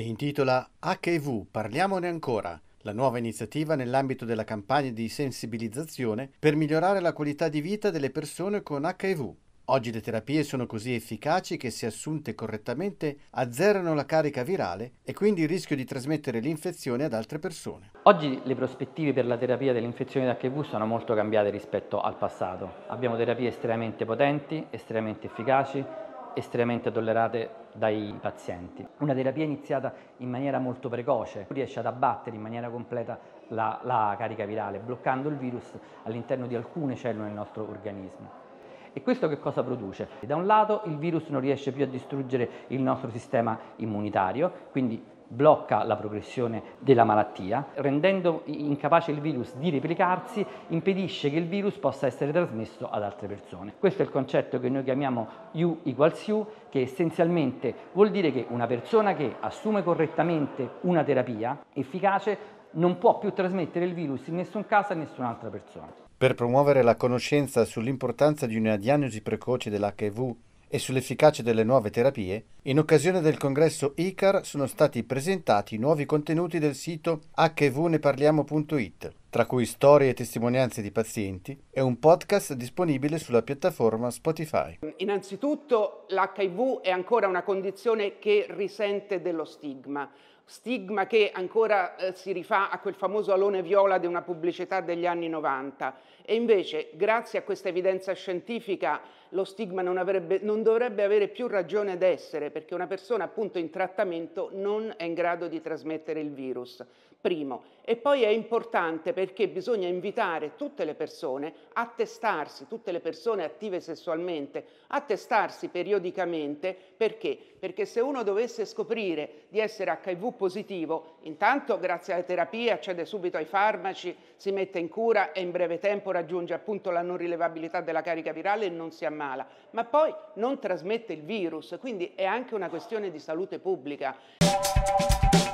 si intitola HIV Parliamone ancora, la nuova iniziativa nell'ambito della campagna di sensibilizzazione per migliorare la qualità di vita delle persone con HIV. Oggi le terapie sono così efficaci che se assunte correttamente azzerano la carica virale e quindi il rischio di trasmettere l'infezione ad altre persone. Oggi le prospettive per la terapia dell'infezione da HIV sono molto cambiate rispetto al passato. Abbiamo terapie estremamente potenti, estremamente efficaci, estremamente tollerate dai pazienti. Una terapia iniziata in maniera molto precoce riesce ad abbattere in maniera completa la, la carica virale, bloccando il virus all'interno di alcune cellule del nostro organismo. E questo che cosa produce? Da un lato il virus non riesce più a distruggere il nostro sistema immunitario, quindi blocca la progressione della malattia, rendendo incapace il virus di replicarsi, impedisce che il virus possa essere trasmesso ad altre persone. Questo è il concetto che noi chiamiamo U equals U, che essenzialmente vuol dire che una persona che assume correttamente una terapia efficace non può più trasmettere il virus in nessun caso a nessun'altra persona. Per promuovere la conoscenza sull'importanza di una diagnosi precoce dell'HIV e sull'efficacia delle nuove terapie, in occasione del congresso ICAR sono stati presentati nuovi contenuti del sito hvneparliamo.it tra cui storie e testimonianze di pazienti, è un podcast disponibile sulla piattaforma Spotify. Innanzitutto l'HIV è ancora una condizione che risente dello stigma, stigma che ancora eh, si rifà a quel famoso alone viola di una pubblicità degli anni 90 e invece grazie a questa evidenza scientifica lo stigma non, avrebbe, non dovrebbe avere più ragione d'essere perché una persona appunto in trattamento non è in grado di trasmettere il virus, primo. E poi è importante perché bisogna invitare tutte le persone a testarsi, tutte le persone attive sessualmente, a testarsi periodicamente perché? Perché se uno dovesse scoprire di essere HIV positivo, intanto grazie alla terapia accede subito ai farmaci, si mette in cura e in breve tempo raggiunge appunto la non rilevabilità della carica virale e non si ammala, ma poi non trasmette il virus, quindi è anche una questione di salute pubblica.